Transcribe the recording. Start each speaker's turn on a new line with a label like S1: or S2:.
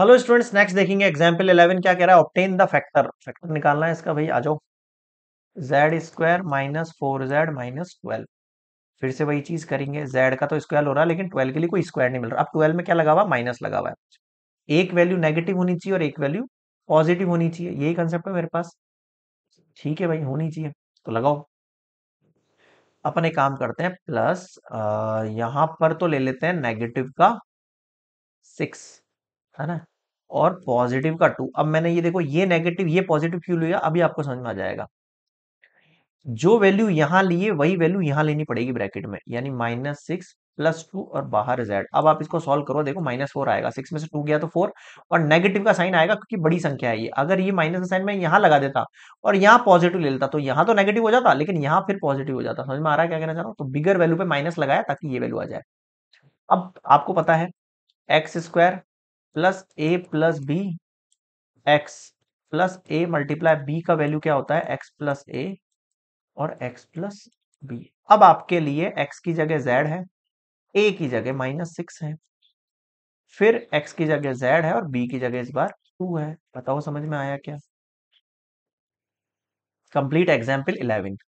S1: hello students next देखेंगे example eleven क्या कह रहा है ऑप्टेन द फैक्टर फैक्टर निकालना है इसका भाई आ जाओ Z square minus four Z minus twelve फिर से वही चीज करेंगे जेड का तो स्क्वायर हो रहा है लेकिन ट्वेल्व के लिए कोई स्क्वायर नहीं मिल रहा अब ट्वेल्व में क्या लगा हुआ माइनस लगा हुआ है एक वैल्यू नेगेटिव होनी चाहिए और एक वैल्यू पॉजिटिव होनी चाहिए यही कंसेप्ट है मेरे पास ठीक है भाई होनी चाहिए तो लगाओ अपन एक काम करते हैं प्लस यहां पर तो ले लेते हैं नेगेटिव का सिक्स है ना और पॉजिटिव का टू अब मैंने ये देखो ये नेगेटिव ये पॉजिटिव क्यों लिया अभी आपको समझ में आ जाएगा जो वैल्यू यहां लिए वही वैल्यू यहां लेनी पड़ेगी ब्रैकेट में यानी माइनस सिक्स प्लस टू और बाहर रिजल्ट अब आप इसको सॉल्व करो देखो माइनस फोर आएगा सिक्स में से टू गया तो फोर और नेगेटिव का साइन आएगा क्योंकि बड़ी संख्या है ये अगर ये माइनस का साइन मैं यहां लगा देता और यहाँ पॉजिटिव ले लेता तो यहां तो नेगेटिव हो जाता लेकिन यहां फिर पॉजिटिव हो जाता समझ में आ रहा है क्या कहना चाह रहा हूं तो बिगर वैल्यू पे माइनस लगाया ताकि ये वैल्यू आ जाए अब आपको पता है X square plus A plus B X plus A multiply B का वैल्यू क्या होता है एक्स प्लस ए और एक्स प्लस बी अब आपके लिए एक्स की जगह जेड है ए की जगह माइनस सिक्स है फिर एक्स की जगह जेड है और बी की जगह इस बार टू है बताओ समझ में आया क्या कंप्लीट एग्जाम्पल इलेवन